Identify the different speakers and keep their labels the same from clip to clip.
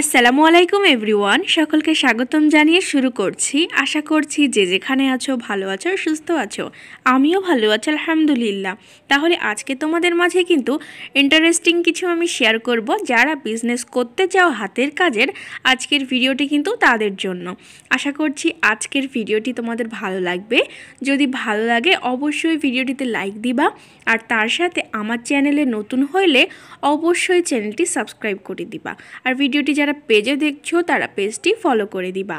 Speaker 1: আসসালামু আলাইকুম এভরিওয়ান সকলকে স্বাগতম জানিয়ে শুরু করছি আশা করছি যে যেখানে আছো ভালো আছো সুস্থ আছো আমিও ভালো আছি আলহামদুলিল্লাহ তাহলে আজকে তোমাদের মাঝে কিন্তু ইন্টারেস্টিং কিছু আমি শেয়ার করব যারা বিজনেস করতে চাও হাতের কাজের আজকের ভিডিওটি কিন্তু তাদের জন্য আশা করছি আজকের ভিডিওটি তোমাদের ভালো লাগবে যদি ভালো লাগে অবশ্যই ভিডিওটিতে লাইক দিবা আর তার সাথে আমার চ্যানেলে নতুন হইলে অবশ্যই চ্যানেলটি সাবস্ক্রাইব করে দিবা আর ভিডিওটি যারা পেজে দেখছো তারা পেজটি ফলো করে দিবা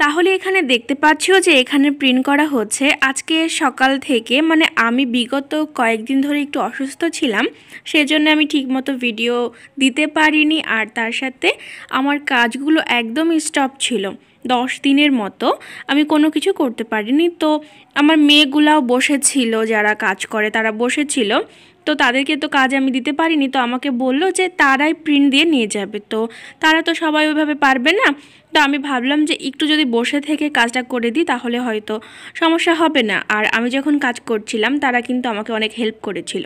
Speaker 1: তাহলে এখানে দেখতে পাচ্ছ যে এখানে প্রিন্ট করা হচ্ছে আজকে সকাল থেকে মানে আমি বিগত কয়েকদিন ধরে একটু অসুস্থ ছিলাম সেজন্য আমি ঠিকমতো ভিডিও দিতে পারিনি আর তার সাথে আমার কাজগুলো একদম স্টপ ছিল দশ দিনের মতো আমি কোনো কিছু করতে পারিনি তো আমার মেয়েগুলাও বসেছিল যারা কাজ করে তারা বসেছিল তো তাদেরকে তো কাজ আমি দিতে পারিনি তো আমাকে বললো যে তারাই প্রিন্ট দিয়ে নিয়ে যাবে তো তারা তো সবাই ওইভাবে পারবে না তো আমি ভাবলাম যে একটু যদি বসে থেকে কাজটা করে দিই তাহলে হয়তো সমস্যা হবে না আর আমি যখন কাজ করছিলাম তারা কিন্তু আমাকে অনেক হেল্প করেছিল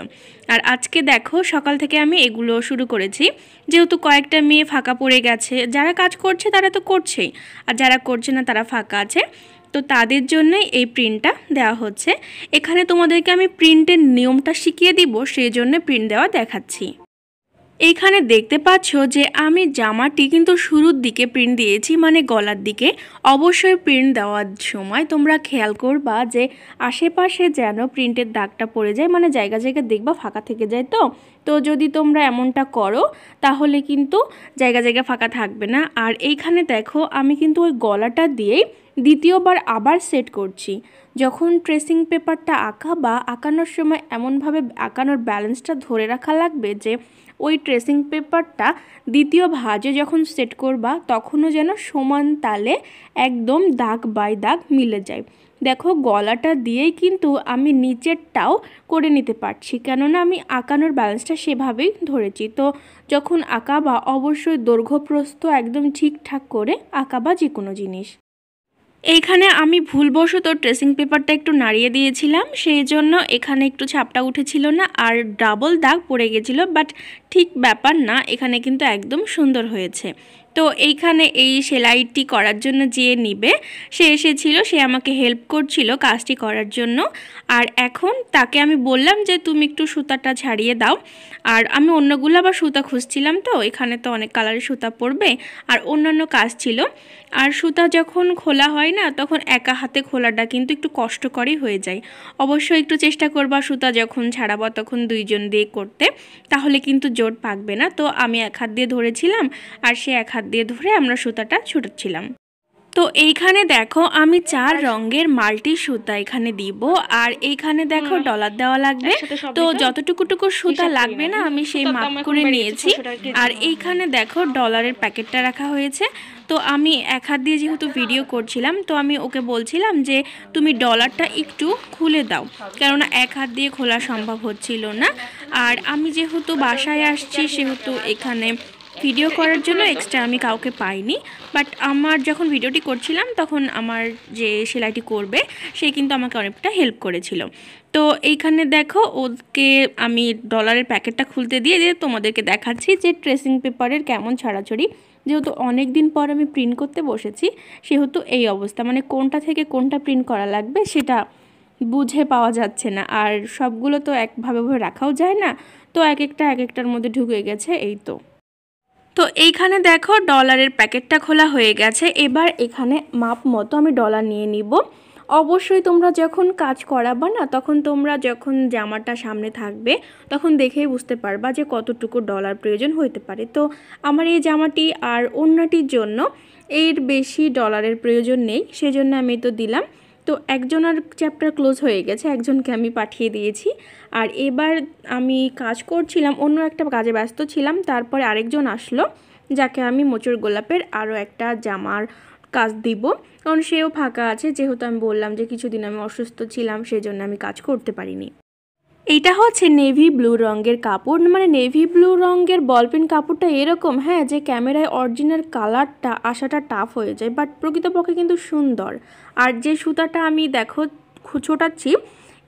Speaker 1: আর আজকে দেখো সকাল থেকে আমি এগুলো শুরু করেছি যেহেতু কয়েকটা মেয়ে ফাঁকা পড়ে গেছে যারা কাজ করছে তারা তো করছেই আর যারা করছে না তারা ফাঁকা আছে তো তাদের জন্যই এই প্রিন্টটা দেওয়া হচ্ছে এখানে তোমাদেরকে আমি প্রিন্টের নিয়মটা শিখিয়ে দিব সেই জন্য প্রিন্ট দেওয়া দেখাচ্ছি এইখানে দেখতে পাচ্ছ যে আমি জামাটি কিন্তু শুরুর দিকে প্রিন্ট দিয়েছি মানে গলার দিকে অবশ্যই প্রিন্ট দেওয়ার সময় তোমরা খেয়াল করবা যে আশেপাশে যেন প্রিন্টের দাগটা পড়ে যায় মানে জায়গা জায়গা দেখবা ফাঁকা থেকে যায় তো তো যদি তোমরা এমনটা করো তাহলে কিন্তু জায়গা জায়গা ফাঁকা থাকবে না আর এইখানে দেখো আমি কিন্তু ওই গলাটা দিয়েই দ্বিতীয়বার আবার সেট করছি যখন ট্রেসিং পেপারটা আঁকা বা আঁকানোর সময় এমনভাবে আঁকানোর ব্যালেন্সটা ধরে রাখা লাগবে যে ওই ট্রেসিং পেপারটা দ্বিতীয় ভাজে যখন সেট করবা তখনও যেন সমান তালে একদম দাগ বাই দাগ মিলে যায় দেখো গলাটা দিয়েই কিন্তু আমি নিচেরটাও করে নিতে পারছি কেননা আমি আঁকানোর ব্যালেন্সটা সেভাবেই ধরেছি তো যখন আঁকাবা অবশ্যই দৈর্ঘ্যপ্রস্থ একদম ঠিকঠাক করে আঁকাবা যে কোনো জিনিস এইখানে আমি ভুলবশত ট্রেসিং পেপারটা একটু নাড়িয়ে দিয়েছিলাম সেই জন্য এখানে একটু ছাপটা উঠেছিল না আর ডাবল দাগ পড়ে গেছিলো বাট ঠিক ব্যাপার না এখানে কিন্তু একদম সুন্দর হয়েছে তো এইখানে এই সেলাইটি করার জন্য যে নিবে সে এসেছিল সে আমাকে হেল্প করছিল কাজটি করার জন্য আর এখন তাকে আমি বললাম যে তুমি একটু সুতাটা ছাড়িয়ে দাও আর আমি অন্যগুলো আবার সুতা খুঁজছিলাম তো এখানে তো অনেক কালারের সুতা পড়বে আর অন্যান্য কাজ ছিল আর সুতা যখন খোলা হয় না তখন একা হাতে খোলাটা কিন্তু একটু কষ্টকরই হয়ে যায় অবশ্যই একটু চেষ্টা করবা সুতা যখন ছাড়াবো তখন দুইজন দিয়ে করতে তাহলে কিন্তু জোট পাকবে না তো আমি এক হাত দিয়ে ধরেছিলাম আর সে এক হাত দিয়ে ধরে আমরা সুতাটা ছুটাচ্ছিলাম তো এইখানে দেখো আমি চার রঙের মাল্টি সুতা এখানে দিব আর এইখানে দেখো ডলার দেওয়া লাগবে তো যতটুকুটুকু সুতা লাগবে না আমি সেই মাপ করে নিয়েছি আর এইখানে দেখো ডলারের প্যাকেটটা রাখা হয়েছে তো আমি এক হাত দিয়ে যেহেতু ভিডিও করছিলাম তো আমি ওকে বলছিলাম যে তুমি ডলারটা একটু খুলে দাও কেননা এক হাত দিয়ে খোলা সম্ভব হচ্ছিল না আর আমি যেহেতু বাসায় আসছি সেহেতু এখানে ভিডিও করার জন্য এক্সট্রা আমি কাউকে পাইনি বাট আমার যখন ভিডিওটি করছিলাম তখন আমার যে সেলাইটি করবে সে কিন্তু আমাকে অনেকটা হেল্প করেছিল তো এইখানে দেখো ওকে আমি ডলারের প্যাকেটটা খুলতে দিয়ে দিয়ে তোমাদেরকে দেখাচ্ছি যে ট্রেসিং পেপারের কেমন ছাড়াছড়ি যেহেতু অনেক দিন পর আমি প্রিন্ট করতে বসেছি সেহেতু এই অবস্থা মানে কোনটা থেকে কোনটা প্রিন্ট করা লাগবে সেটা বুঝে পাওয়া যাচ্ছে না আর সবগুলো তো একভাবে রাখাও যায় না তো এক একটা এক একটার মধ্যে ঢুকে গেছে এই তো তো এইখানে দেখো ডলারের প্যাকেটটা খোলা হয়ে গেছে এবার এখানে মাপ মতো আমি ডলার নিয়ে নিব অবশ্যই তোমরা যখন কাজ করাবা না তখন তোমরা যখন জামাটা সামনে থাকবে তখন দেখেই বুঝতে পারবা যে কতটুকু ডলার প্রয়োজন হইতে পারে তো আমার এই জামাটি আর অন্যটির জন্য এর বেশি ডলারের প্রয়োজন নেই সেজন্য আমি তো দিলাম তো একজনের চ্যাপ্টার ক্লোজ হয়ে গেছে একজনকে আমি পাঠিয়ে দিয়েছি আর এবার আমি কাজ করছিলাম অন্য একটা কাজে ব্যস্ত ছিলাম তারপরে আরেকজন আসলো যাকে আমি মোচুর গোলাপের আরও একটা জামার কাজ দিব কারণ সেও ফাঁকা আছে যেহেতু আমি বললাম যে কিছুদিন আমি অসুস্থ ছিলাম সেজন্য আমি কাজ করতে পারিনি এটা হচ্ছে নেভি ব্লু রঙের কাপড় মানে নেভি ব্লু রঙের বলপেন কাপড়টা এরকম হ্যাঁ যে ক্যামেরায় অরিজিনাল কালারটা আসাটা টাফ হয়ে যায় বাট প্রকৃতপক্ষে কিন্তু সুন্দর আর যে সুতাটা আমি দেখো খুচোটাচ্ছি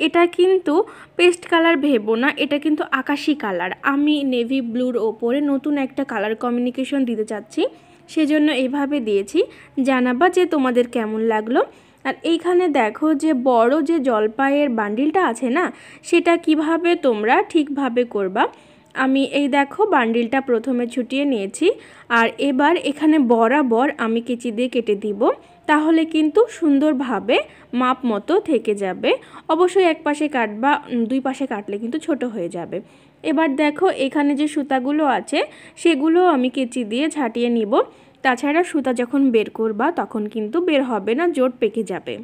Speaker 1: এটা কিন্তু পেস্ট কালার ভেবো না এটা কিন্তু আকাশি কালার আমি নেভি ব্লুর ওপরে নতুন একটা কালার কমিউনিকেশন দিতে চাচ্ছি সেজন্য এভাবে দিয়েছি জানাবা যে তোমাদের কেমন লাগলো আর এইখানে দেখো যে বড় যে জলপাইয়ের বান্ডিলটা আছে না সেটা কিভাবে তোমরা ঠিকভাবে করবা আমি এই দেখো বান্ডিলটা প্রথমে ছুটিয়ে নিয়েছি আর এবার এখানে বরাবর আমি কেচি দিয়ে কেটে দিব তাহলে কিন্তু সুন্দরভাবে মাপ মতো থেকে যাবে অবশ্যই এক পাশে কাটবা দুই পাশে কাটলে কিন্তু ছোট হয়ে যাবে এবার দেখো এখানে যে সুতাগুলো আছে সেগুলো আমি কেচি দিয়ে ছাটিয়ে নিব তাছাড়া সুতা যখন বের করবা তখন কিন্তু বের হবে না জোট পেকে যাবে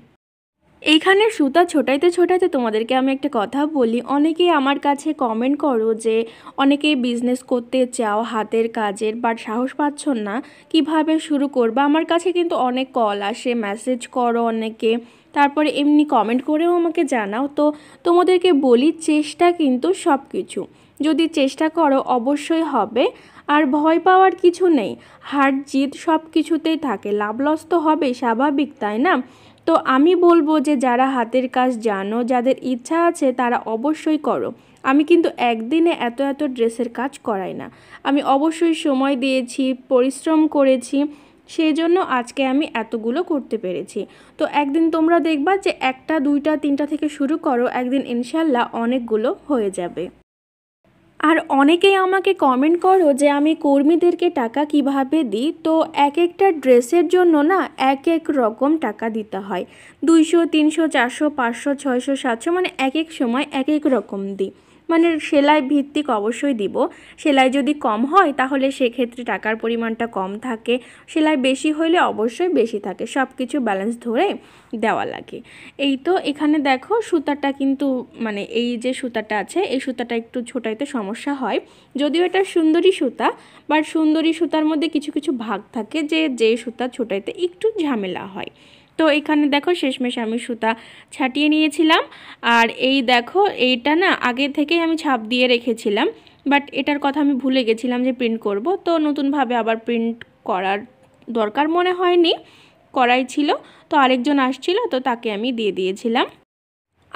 Speaker 1: এইখানে সুতা ছোটাইতে ছোটাইতে তোমাদেরকে আমি একটা কথা বলি অনেকেই আমার কাছে কমেন্ট করো যে অনেকেই বিজনেস করতে চাও হাতের কাজের বাট সাহস পাচ্ছ না কিভাবে শুরু করবা আমার কাছে কিন্তু অনেক কল আসে মেসেজ করো অনেকে তারপরে এমনি কমেন্ট করেও আমাকে জানাও তো তোমাদেরকে বলি চেষ্টা কিন্তু সব কিছু যদি চেষ্টা করো অবশ্যই হবে আর ভয় পাওয়ার কিছু নেই হার জিত সব কিছুতেই থাকে লাভ লস তো হবে স্বাভাবিক তাই না তো আমি বলবো যে যারা হাতের কাজ জানো যাদের ইচ্ছা আছে তারা অবশ্যই করো আমি কিন্তু একদিনে এত এত ড্রেসের কাজ করাই না আমি অবশ্যই সময় দিয়েছি পরিশ্রম করেছি সেই জন্য আজকে আমি এতগুলো করতে পেরেছি তো একদিন তোমরা দেখবা যে একটা দুইটা তিনটা থেকে শুরু করো একদিন ইনশাল্লাহ অনেকগুলো হয়ে যাবে আর অনেকেই আমাকে কমেন্ট করো যে আমি কর্মীদেরকে টাকা কিভাবে দিই তো এক একটা ড্রেসের জন্য না এক এক রকম টাকা দিতে হয় দুইশো তিনশো চারশো পাঁচশো ছয়শো সাতশো মানে এক এক সময় এক এক রকম দিই মানে সেলাই ভিত্তিক অবশ্যই দিব সেলাই যদি কম হয় তাহলে সেক্ষেত্রে টাকার পরিমাণটা কম থাকে সেলাই বেশি হলে অবশ্যই বেশি থাকে সব কিছু ব্যালেন্স ধরে দেওয়া লাগে এই তো এখানে দেখো সুতাটা কিন্তু মানে এই যে সুতাটা আছে এই সুতাটা একটু ছোটাইতে সমস্যা হয় যদিও এটা সুন্দরী সুতা বাট সুন্দরী সুতার মধ্যে কিছু কিছু ভাগ থাকে যে যে সুতা ছোটাইতে একটু ঝামেলা হয় তো এখানে দেখো শেষমেশ আমি সুতা ছাটিয়ে নিয়েছিলাম আর এই দেখো এইটা না আগে থেকেই আমি ছাপ দিয়ে রেখেছিলাম বাট এটার কথা আমি ভুলে গেছিলাম যে প্রিন্ট করব তো নতুনভাবে আবার প্রিন্ট করার দরকার মনে হয়নি করাই ছিল তো আরেকজন আসছিল তো তাকে আমি দিয়ে দিয়েছিলাম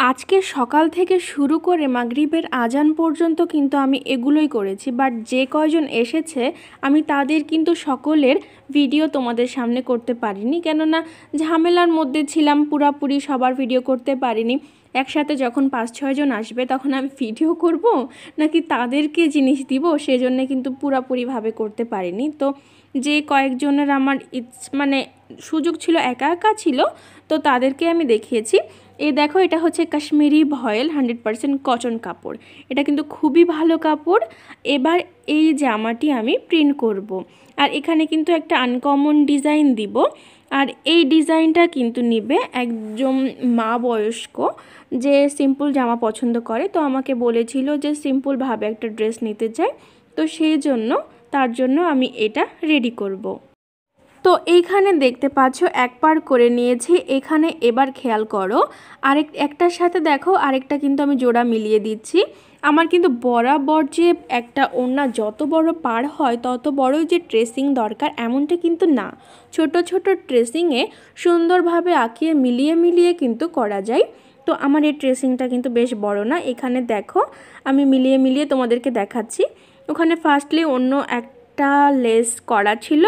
Speaker 1: আজকে সকাল থেকে শুরু করে মাগরিবের আজান পর্যন্ত কিন্তু আমি এগুলোই করেছি বাট যে কয়জন এসেছে আমি তাদের কিন্তু সকলের ভিডিও তোমাদের সামনে করতে পারিনি কেননা ঝামেলার মধ্যে ছিলাম পুরাপুরি সবার ভিডিও করতে পারিনি একসাথে যখন পাঁচ ছয়জন আসবে তখন আমি ভিডিও করব নাকি তাদেরকে জিনিস দিব সেজন্য কিন্তু পুরাপুরিভাবে করতে পারিনি তো যে কয়েকজনের আমার ইচ্ছ মানে সুযোগ ছিল একা একা ছিল তো তাদেরকে আমি দেখিয়েছি এ দেখো এটা হচ্ছে Kashmiri voile hundred percent cotton কাপড় এটা কিন্তু খুবই ভালো কাপড় এবার এই জামাটি আমি প্রিন্ট করব। আর এখানে কিন্তু একটা আনকমন ডিজাইন দিব আর এই ডিজাইনটা কিন্তু নিবে একজন মা বয়স্ক যে সিম্পল জামা পছন্দ করে তো আমাকে বলেছিল যে সিম্পলভাবে একটা ড্রেস নিতে চায় তো সেই জন্য তার জন্য আমি এটা রেডি করব। তো এইখানে দেখতে পাচ্ছ এক পার করে নিয়েছি এখানে এবার খেয়াল করো আরেক একটার সাথে দেখো আরেকটা কিন্তু আমি জোড়া মিলিয়ে দিচ্ছি আমার কিন্তু বরাবর যে একটা ওড়না যত বড় পার হয় তত বড়ই যে ট্রেসিং দরকার এমনটা কিন্তু না ছোট ছোট ট্রেসিংয়ে সুন্দরভাবে আঁকিয়ে মিলিয়ে মিলিয়ে কিন্তু করা যায় তো আমার এই ট্রেসিংটা কিন্তু বেশ বড় না এখানে দেখো আমি মিলিয়ে মিলিয়ে তোমাদেরকে দেখাচ্ছি ওখানে ফার্স্টলি অন্য এক একটা লেস করা ছিল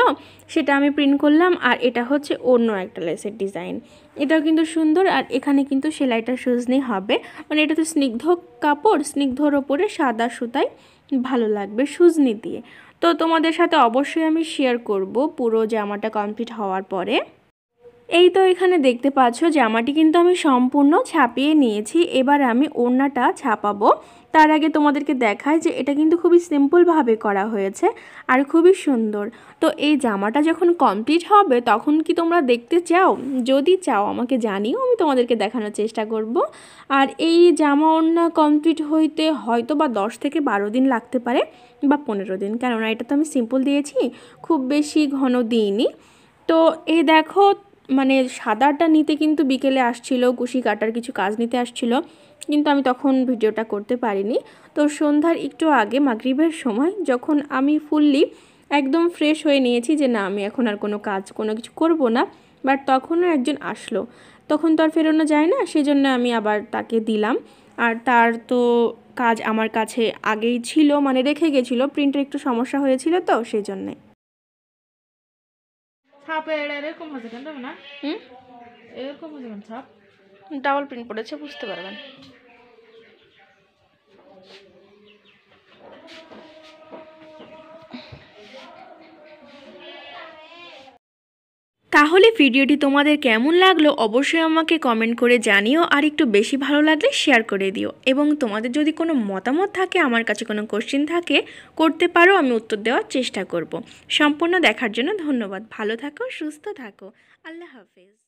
Speaker 1: সেটা আমি প্রিন্ট করলাম আর এটা হচ্ছে অন্য একটা লেসের ডিজাইন এটাও কিন্তু সুন্দর আর এখানে কিন্তু সেলাইটা সুজনি হবে মানে এটা তো স্নিগ্ধ কাপড় স্নিগ্ধর ওপরে সাদা সুতায় ভালো লাগবে সুজনি দিয়ে তো তোমাদের সাথে অবশ্যই আমি শেয়ার করব পুরো জামাটা কমপ্লিট হওয়ার পরে এই তো এখানে দেখতে পাচ্ছ জামাটি কিন্তু আমি সম্পূর্ণ ছাপিয়ে নিয়েছি এবার আমি ওড়নাটা ছাপাবো তার আগে তোমাদেরকে দেখায় যে এটা কিন্তু খুবই সিম্পলভাবে করা হয়েছে আর খুবই সুন্দর তো এই জামাটা যখন কমপ্লিট হবে তখন কি তোমরা দেখতে চাও যদি চাও আমাকে জানিও আমি তোমাদেরকে দেখানোর চেষ্টা করব আর এই জামা ওড়না কমপ্লিট হইতে হয়তো বা দশ থেকে বারো দিন লাগতে পারে বা পনেরো দিন কেননা এটা তো আমি সিম্পল দিয়েছি খুব বেশি ঘন দিইনি তো এই দেখো মানে সাদাটা নিতে কিন্তু বিকেলে আসছিল কুশি কাটার কিছু কাজ নিতে আসছিল কিন্তু আমি তখন ভিডিওটা করতে পারিনি তো সন্ধ্যার একটু আগে মাগরিবের সময় যখন আমি ফুললি একদম ফ্রেশ হয়ে নিয়েছি যে না আমি এখন আর কোনো কাজ কোনো কিছু করব না বাট তখনও একজন আসলো তখন তো আর ফেরানো যায় না সেজন্য আমি আবার তাকে দিলাম আর তার তো কাজ আমার কাছে আগেই ছিল মানে রেখে গেছিলো প্রিন্টের একটু সমস্যা হয়েছিল তো সেই জন্যে ছাপে এটা এরকম হয়েছে কেন না হুম এরকম হয়েছে মানে ছাপ ডাবল প্রিন্ট পড়েছে বুঝতে পারবেন তাহলে ভিডিওটি তোমাদের কেমন লাগলো অবশ্যই আমাকে কমেন্ট করে জানিও আর একটু বেশি ভালো লাগলে শেয়ার করে দিও এবং তোমাদের যদি কোনো মতামত থাকে আমার কাছে কোনো কোশ্চিন থাকে করতে পারো আমি উত্তর দেওয়ার চেষ্টা করব। সম্পূর্ণ দেখার জন্য ধন্যবাদ ভালো থাকো সুস্থ থাকো আল্লাহ হাফিজ